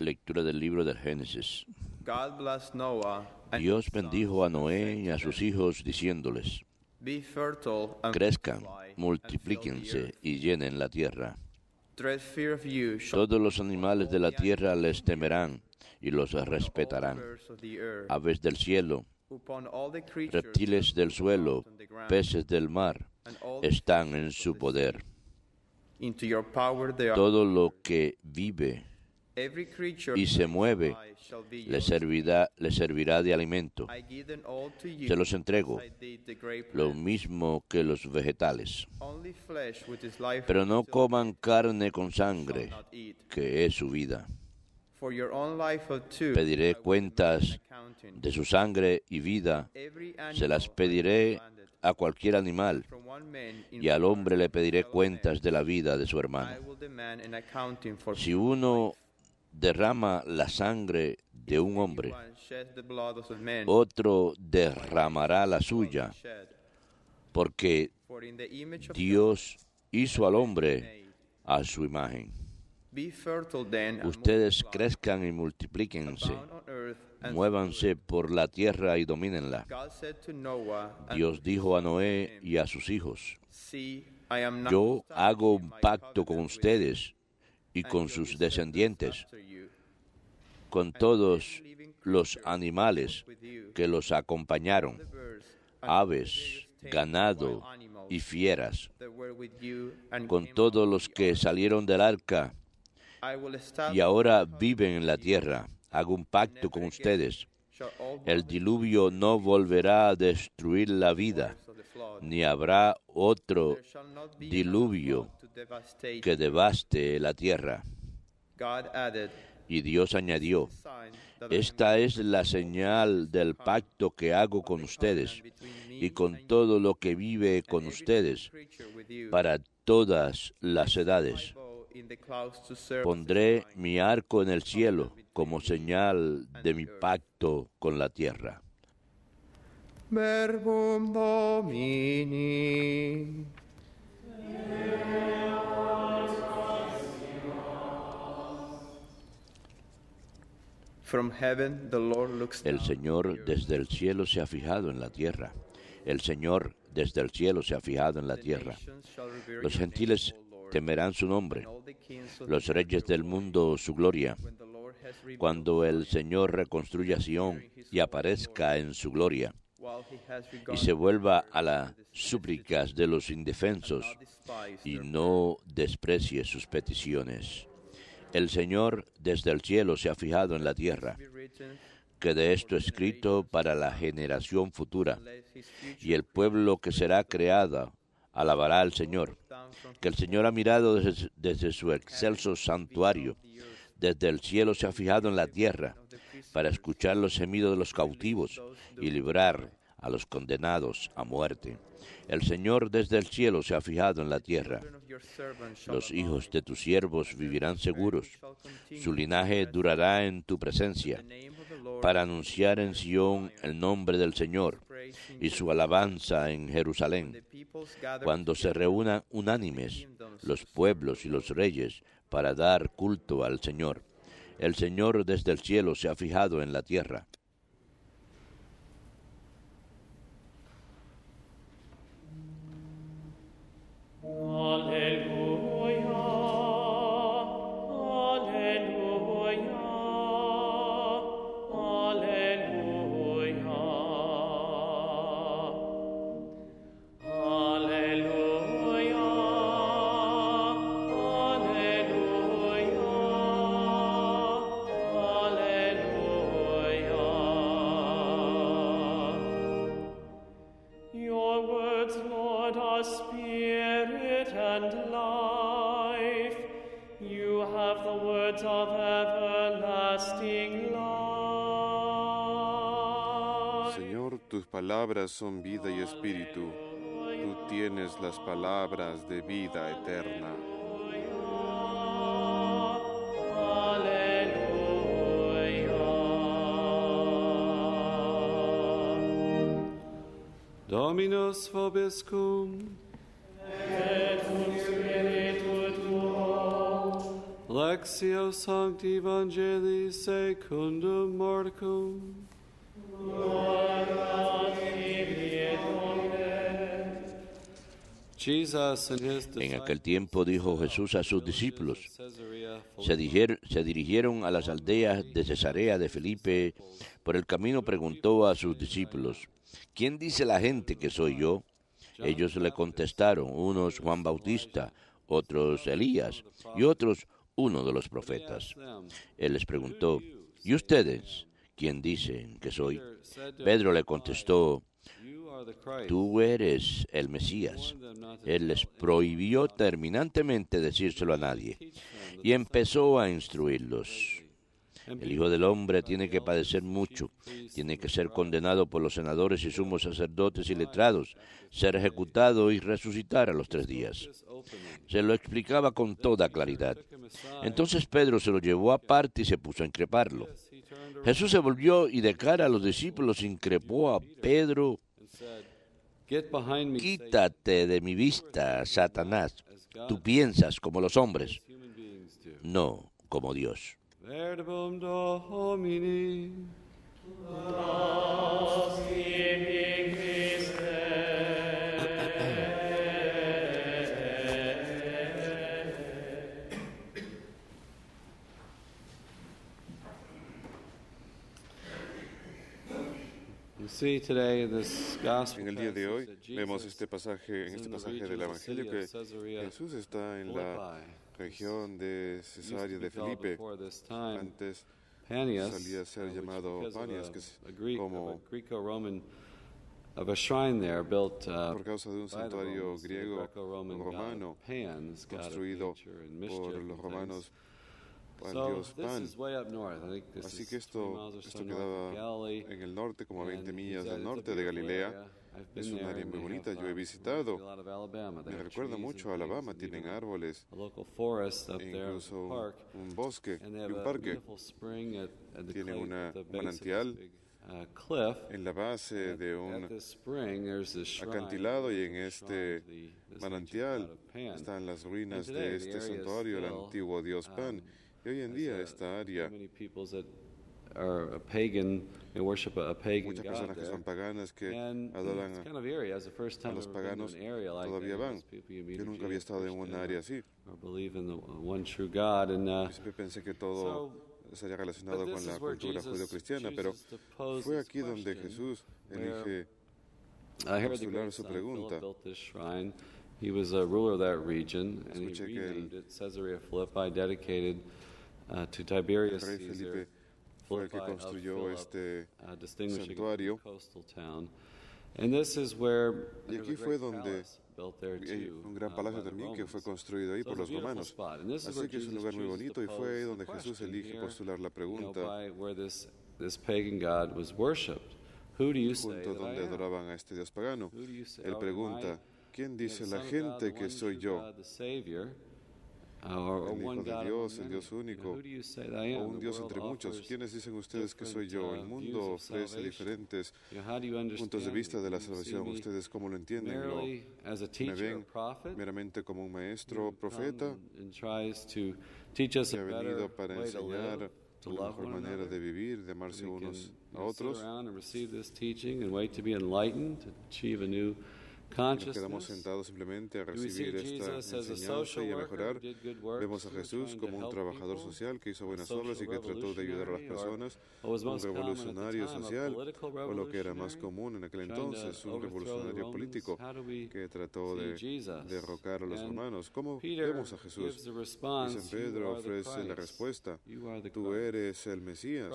Lectura del libro de Génesis. Dios bendijo a Noé y a sus hijos diciéndoles, crezcan, multiplíquense y llenen la tierra. Todos los animales de la tierra les temerán y los respetarán. Aves del cielo, reptiles del suelo, peces del mar, están en su poder todo lo que vive y se mueve le servirá, de alimento. Se los entrego, lo mismo que los vegetales. Pero no coman carne con sangre, que es su vida. Pediré cuentas de su sangre y vida, se las pediré a cualquier animal, y al hombre le pediré cuentas de la vida de su hermano. Si uno derrama la sangre de un hombre, otro derramará la suya, porque Dios hizo al hombre a su imagen. Ustedes crezcan y multiplíquense muévanse por la tierra y domínenla. Dios dijo a Noé y a sus hijos, yo hago un pacto con ustedes y con sus descendientes, con todos los animales que los acompañaron, aves, ganado y fieras, con todos los que salieron del arca y ahora viven en la tierra hago un pacto con ustedes. El diluvio no volverá a destruir la vida, ni habrá otro diluvio que devaste la tierra. Y Dios añadió, esta es la señal del pacto que hago con ustedes y con todo lo que vive con ustedes para todas las edades. Pondré mi arco en el cielo como señal de mi pacto con la tierra. El Señor desde el cielo se ha fijado en la tierra. El Señor desde el cielo se ha fijado en la tierra. Los gentiles temerán su nombre, los reyes del mundo su gloria. Cuando el Señor reconstruya Sión y aparezca en su gloria, y se vuelva a las súplicas de los indefensos, y no desprecie sus peticiones. El Señor desde el cielo se ha fijado en la tierra. que de esto escrito para la generación futura, y el pueblo que será creada alabará al Señor que el Señor ha mirado desde, su excelso santuario. Desde el cielo se ha fijado en la tierra para escuchar los gemidos de los cautivos y librar a los condenados a muerte. El Señor desde el cielo se ha fijado en la tierra. Los hijos de tus siervos vivirán seguros. Su linaje durará en tu presencia para anunciar en Sion el nombre del Señor y su alabanza en Jerusalén, cuando se reúnan unánimes los pueblos y los reyes para dar culto al Señor. El Señor desde el cielo se ha fijado en la tierra. son vida y espíritu. Tú tienes las palabras de vida eterna. Dominus vobiscum. Et spiritu tuo. Lexio Sancti Evangelii secundum Marcum. Gloria En aquel tiempo dijo Jesús a sus discípulos, se, dirigieron a las aldeas de Cesarea de Felipe, por el camino preguntó a sus discípulos, ¿quién dice la gente que soy yo? Ellos le contestaron, unos Juan Bautista, otros Elías y otros uno de los profetas. Él les preguntó, ¿y ustedes quién dicen que soy? Pedro le contestó, tú eres el Mesías. Él les prohibió terminantemente decírselo a nadie y empezó a instruirlos. El Hijo del Hombre tiene que padecer mucho, tiene que ser condenado por los senadores y sumos sacerdotes y letrados, ser ejecutado y resucitar a los tres días. Se lo explicaba con toda claridad. Entonces Pedro se lo llevó aparte y se puso a increparlo. Jesús se volvió y de cara a los discípulos increpó a Pedro Quítate de mi vista, Satanás. Tú piensas como los hombres, no como Dios. En el día de hoy vemos este pasaje, en este pasaje del Evangelio que Jesús está en la región de Cesarea de Felipe. Antes salía a ser uh, llamado Panias, que es como uh, por causa de un santuario griego romano construido por los romanos Pan. Así que esto, esto quedaba en el norte, como a 20 millas del norte de Galilea. Es un área muy bonita, yo he visitado. Me recuerda mucho a Alabama, tienen árboles, incluso un bosque y un parque. Tienen una manantial uh, en la base de un acantilado y en este manantial están las ruinas de este santuario, el antiguo dios Pan. Um, hoy en día esta área are pagan and worship a, pagan Muchas personas que son paganas que and adoran a, kind of eerie, as the first time a los paganos todavía van. Yo nunca había estado en un uh, área así. Uh, siempre pensé que todo sería relacionado con la cultura judio-cristiana, pero fue aquí donde Jesús elige su pregunta. He was a ruler of that region, and he renamed it Caesarea Philippi, dedicated Uh, el rey Felipe fue el que construyó este uh, santuario. Y aquí fue donde hay un uh, gran palacio también que fue construido ahí por los romanos. Así que es un lugar muy bonito y fue ahí donde Jesús elige postular la pregunta junto donde adoraban a este dios pagano. Él pregunta, ¿quién dice la gente que soy yo? el oh, Hijo de Dios, el Dios único, o un Dios entre muchos. ¿Quiénes dicen ustedes que soy yo? El uh, mundo ofrece diferentes puntos de vista de la salvación. ¿Ustedes cómo lo entienden? ¿Lo, ¿Me ven meramente como un maestro profeta que ha venido para enseñar la mejor manera de vivir, de amarse unos a otros? Nos quedamos sentados simplemente a recibir esta enseñanza y a mejorar. Vemos a Jesús como un trabajador social que hizo buenas obras y que trató de ayudar a las personas, un revolucionario social, o lo que era más común en aquel entonces, un revolucionario político que trató de derrocar a los romanos. ¿Cómo vemos a Jesús? Y San Pedro ofrece la respuesta, tú eres el Mesías.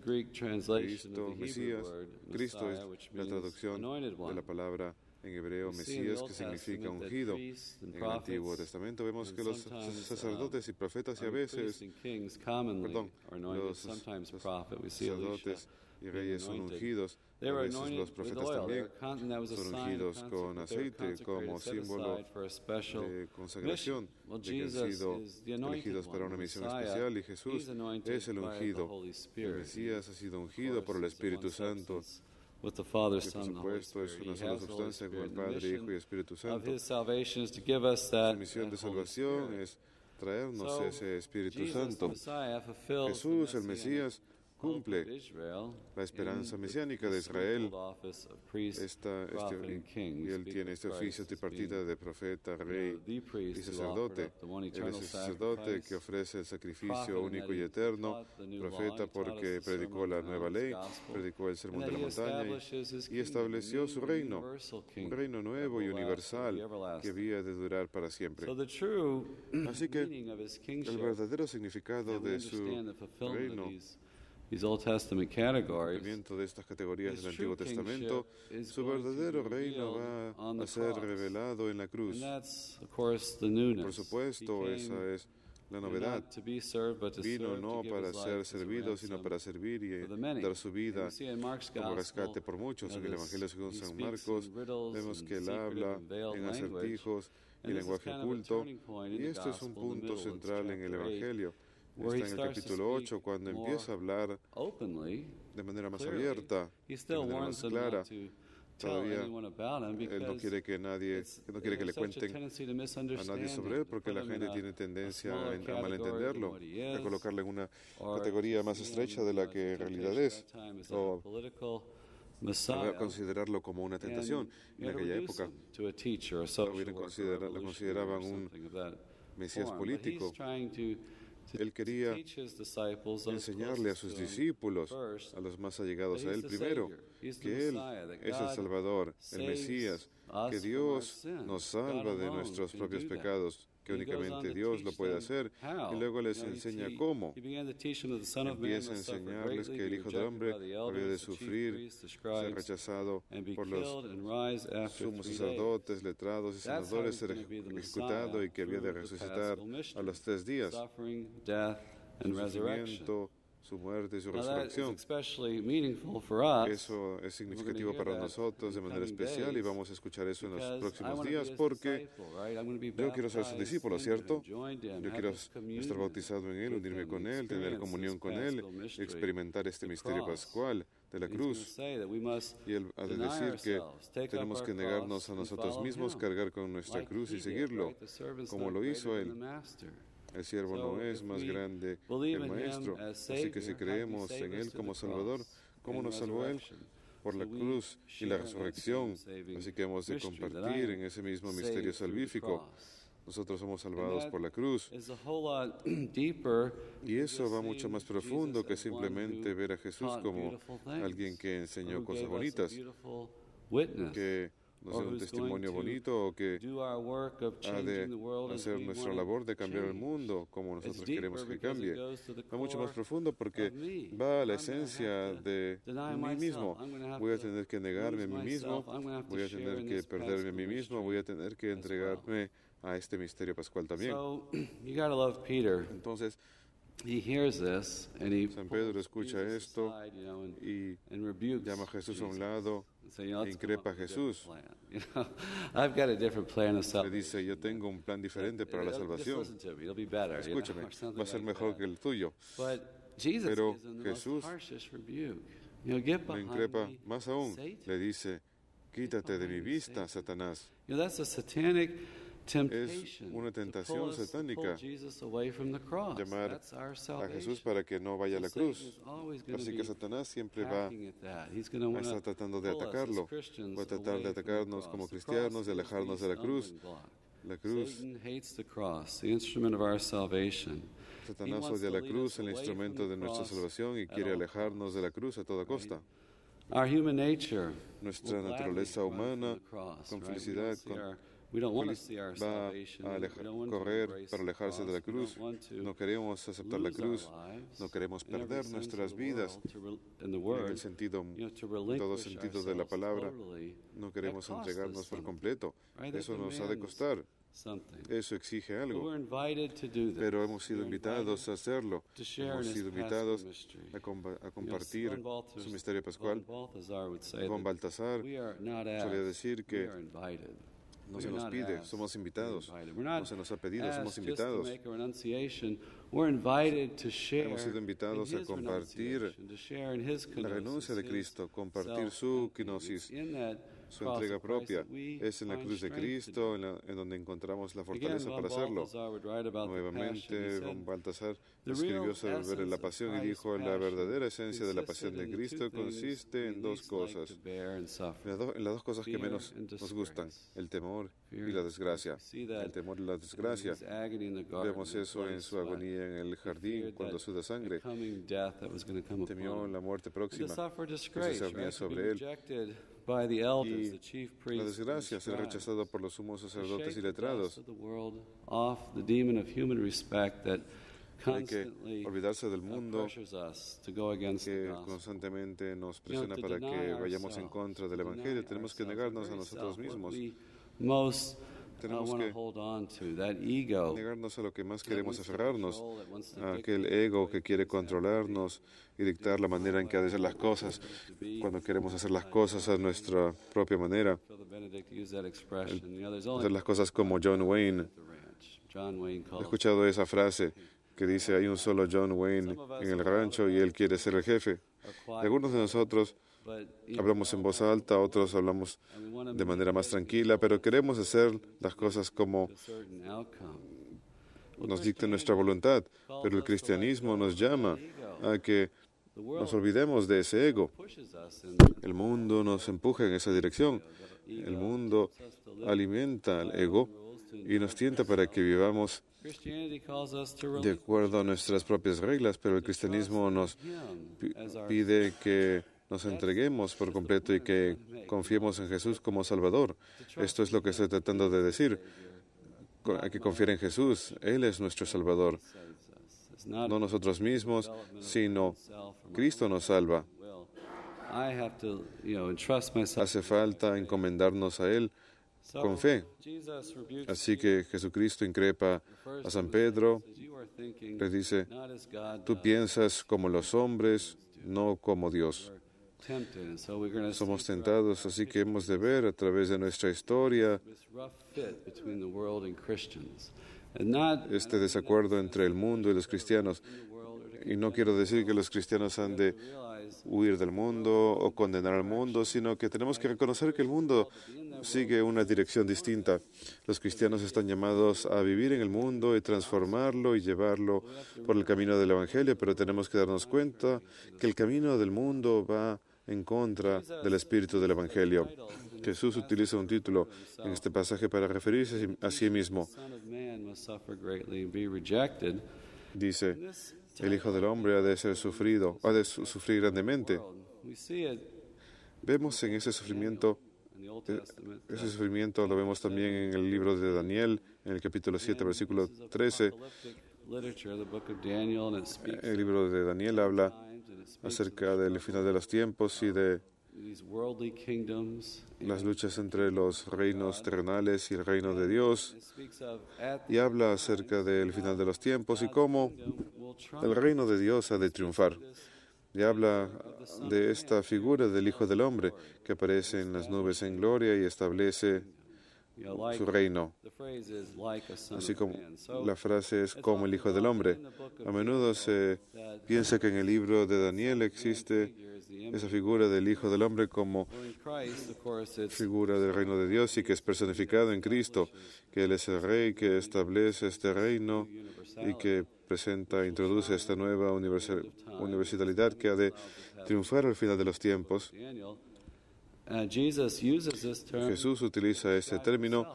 Cristo, Mesías, Cristo es la traducción de la palabra en hebreo Mesías, que significa ungido. En el Antiguo Testamento vemos que los uh, sacerdotes y profetas y a veces, perdón, los sacerdotes y reyes son ungidos. A veces los profetas también son ungidos con aceite como símbolo de consagración, de que han sido elegidos para una misión especial y Jesús es el ungido. El Mesías ha sido ungido por el Espíritu Santo. with the Father, Son, and the Holy Spirit. He has the Holy Spirit. The mission of His salvation is to give us that. Su misión de salvación es traernos ese Espíritu Santo. cumple la esperanza mesiánica de Israel. Este, y él tiene este oficio partida de profeta, rey y sacerdote. Él es el sacerdote que ofrece el sacrificio único y eterno, profeta porque predicó la nueva ley, predicó el sermón de la montaña y estableció su reino, un reino nuevo y universal que había de durar para siempre. Así que el verdadero significado de su reino el de estas categorías del Antiguo Testamento, su verdadero reino va a ser revelado en la cruz. Por supuesto, esa es la novedad. Vino no para ser servido, sino para servir y dar su vida como rescate por muchos. En el Evangelio según San Marcos vemos que él habla en acertijos y lenguaje oculto, y esto es un punto central en el Evangelio. Está en el capítulo 8, cuando empieza a hablar de manera más abierta, de manera más clara todavía él no quiere que nadie no quiere que le cuenten a nadie sobre él porque la gente tiene tendencia a, malentenderlo a colocarle en una categoría más estrecha de la que en realidad es o a considerarlo como una tentación en aquella época lo consideraban un mesías político él quería enseñarle a sus um, discípulos, a los más allegados a Él primero, que Él es el Salvador, el Mesías, que Dios nos salva de nuestros propios pecados que únicamente Dios lo puede hacer, y luego les enseña cómo. Empieza a enseñarles que el Hijo del Hombre había de sufrir, ser rechazado por los sumos sacerdotes, letrados y senadores, ser ejecutado y que había de resucitar a los tres días su muerte y su resurrección. Eso es significativo para nosotros de manera especial y vamos a escuchar eso en los próximos días porque yo quiero ser su discípulo, ¿cierto? Yo quiero estar bautizado en Él, unirme con Él, tener comunión con Él, experimentar este misterio pascual de la cruz. Y él ha de decir que tenemos que negarnos a nosotros mismos, cargar con nuestra cruz y seguirlo, como lo hizo Él el siervo no es más grande que el maestro. Así que si creemos en Él como Salvador, ¿cómo nos salvó Él? por la cruz y la resurrección. Así que hemos de compartir en ese mismo misterio salvífico. Nosotros somos salvados por la cruz. Y eso va mucho más profundo que simplemente ver a Jesús como alguien que enseñó cosas bonitas, que no sé, un testimonio bonito o que ha de hacer nuestra labor de cambiar el mundo como nosotros queremos que cambie. Va mucho más profundo porque va a la esencia de mí mismo. Voy a tener que negarme a mí mismo, voy a tener que perderme a mí mismo, voy a tener que entregarme a este misterio pascual también. Entonces, San Pedro escucha esto y llama a Jesús a un lado oh, e increpa a Jesús. Le dice, yo tengo un plan diferente para la salvación. Escúchame, va a ser mejor que el tuyo. Pero Jesús le increpa más aún. Le dice, quítate de mi vista, Satanás es una tentación satánica llamar a Jesús para que no vaya a la cruz. Así que Satanás siempre va a estar tratando de atacarlo, va a tratar de atacarnos como cristianos, de alejarnos de la cruz. La cruz. Satanás odia la cruz, el instrumento de nuestra salvación, y quiere alejarnos de la cruz a toda costa. Nuestra naturaleza humana, con felicidad, con va a correr para alejarse de la cruz. No queremos aceptar la cruz. No queremos perder nuestras vidas en el sentido, en todo sentido de la palabra. No queremos entregarnos por completo. Eso nos ha de costar. Eso exige algo. Pero hemos sido invitados a hacerlo. Hemos sido invitados a, compartir su misterio pascual. Juan Baltasar solía decir que no se nos pide, somos invitados. No se nos ha pedido, somos invitados. Hemos sido invitados a compartir la renuncia de Cristo, compartir su quinosis su entrega propia. Es en la cruz de Cristo en, donde encontramos la fortaleza para hacerlo. Nuevamente, Baltasar escribió sobre la pasión y dijo, la verdadera esencia de la pasión de Cristo consiste en dos cosas, en las dos cosas que menos nos gustan, el temor y la desgracia. El temor y la desgracia. Vemos eso en su agonía en el jardín cuando suda sangre. Temió la muerte próxima. se sobre él la desgracia será rechazado por los sumos sacerdotes y letrados. Hay que olvidarse del mundo que constantemente nos presiona para que vayamos en contra del Evangelio. Tenemos que negarnos a nosotros mismos tenemos que negarnos a lo que más queremos aferrarnos, a aquel ego que quiere controlarnos y dictar la manera en que ha de ser las cosas, cuando queremos hacer las cosas a nuestra propia manera, hacer las cosas como John Wayne. He escuchado esa frase que dice, hay un solo John Wayne en el rancho y él quiere ser el jefe. algunos de nosotros Hablamos en voz alta, otros hablamos de manera más tranquila, pero queremos hacer las cosas como nos dicta nuestra voluntad. Pero el cristianismo nos llama a que nos olvidemos de ese ego. El mundo nos empuja en esa dirección. El mundo alimenta al ego y nos tienta para que vivamos de acuerdo a nuestras propias reglas, pero el cristianismo nos pide que nos entreguemos por completo y que confiemos en Jesús como Salvador. Esto es lo que estoy tratando de decir. Hay que confiar en Jesús. Él es nuestro Salvador. No nosotros mismos, sino Cristo nos salva. Hace falta encomendarnos a Él con fe. Así que Jesucristo increpa a San Pedro, le dice, tú piensas como los hombres, no como Dios. Somos tentados, así que hemos de ver a través de nuestra historia este desacuerdo entre el mundo y los cristianos. Y no quiero decir que los cristianos han de huir del mundo o condenar al mundo, sino que tenemos que reconocer que el mundo sigue una dirección distinta. Los cristianos están llamados a vivir en el mundo y transformarlo y llevarlo por el camino del Evangelio, pero tenemos que darnos cuenta que el camino del mundo va en contra del espíritu del Evangelio. Jesús utiliza un título en este pasaje para referirse a sí mismo. Dice, el Hijo del Hombre ha de ser sufrido, ha de sufrir grandemente. Vemos en ese sufrimiento, eh, ese sufrimiento lo vemos también en el libro de Daniel, en el capítulo 7, versículo 13. El libro de Daniel habla acerca del final de los tiempos y uh, de las luchas entre los reinos terrenales y el reino de Dios, y habla acerca del final de los tiempos y cómo el reino de Dios ha de triunfar. Y habla de esta figura del Hijo del Hombre que aparece en las nubes en gloria y establece su reino. Así como la frase es como el Hijo del Hombre. A menudo se piensa que en el libro de Daniel existe esa figura del Hijo del Hombre como figura del reino de Dios y que es personificado en Cristo, que Él es el Rey que establece este reino y que presenta, e introduce esta nueva universalidad que ha de triunfar al final de los tiempos. Uh, Jesús utiliza este término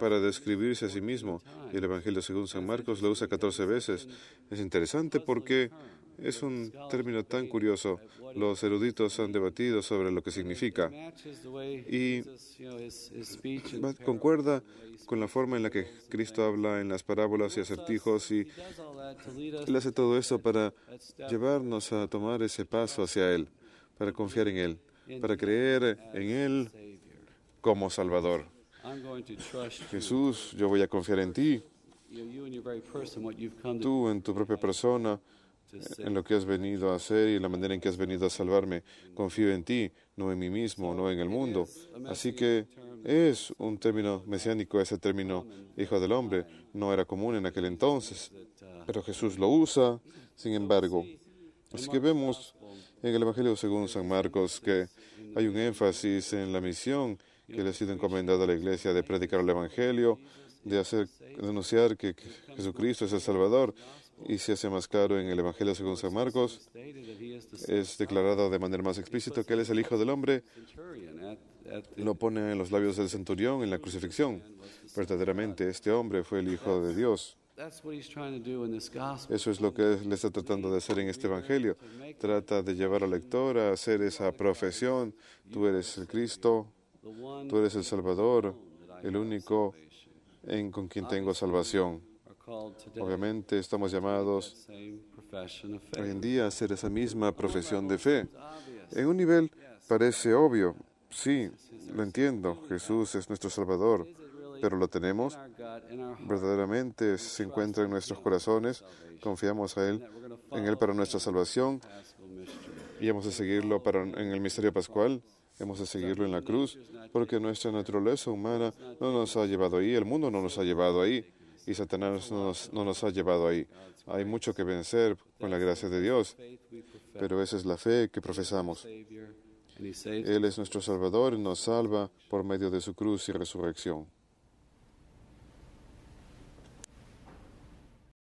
para, describirse a sí mismo y el Evangelio según San Marcos lo usa 14 veces. Es interesante porque es un término tan curioso. Los eruditos han debatido sobre lo que significa y concuerda con la forma en la que Cristo habla en las parábolas y acertijos y Él hace todo eso para llevarnos a tomar ese paso hacia Él, para confiar en Él para creer en Él como Salvador. Jesús, yo voy a confiar en ti. Tú en tu propia persona, en lo que has venido a hacer y la manera en que has venido a salvarme. Confío en ti, no en mí mismo, no en el mundo. Así que es un término mesiánico ese término hijo del hombre. No era común en aquel entonces, pero Jesús lo usa, sin embargo. Así que vemos en el Evangelio según San Marcos que hay un énfasis en la misión que le ha sido encomendada a la iglesia de predicar el Evangelio, de hacer, denunciar que Jesucristo es el Salvador. Y se hace más claro en el Evangelio según San Marcos, es declarado de manera más explícita que Él es el Hijo del Hombre. Lo pone en los labios del centurión en la crucifixión. Verdaderamente, este hombre fue el Hijo de Dios. Eso es lo que le está tratando de hacer en este Evangelio. Trata de llevar al lector a hacer esa profesión. Tú eres el Cristo, tú eres el Salvador, el único con quien tengo salvación. Obviamente estamos llamados hoy en día a hacer esa misma profesión de fe. En un nivel parece obvio, sí, lo entiendo, Jesús es nuestro Salvador, pero lo tenemos, verdaderamente se encuentra en nuestros corazones, confiamos a Él, en Él para nuestra salvación y hemos de seguirlo para, en el misterio pascual. Hemos de seguirlo en la cruz, porque nuestra naturaleza humana no nos ha llevado ahí, el mundo no nos ha llevado ahí, y Satanás no nos, no nos ha llevado ahí. Hay mucho que vencer con la gracia de Dios, pero esa es la fe que profesamos. Él es nuestro Salvador y nos salva por medio de su cruz y resurrección.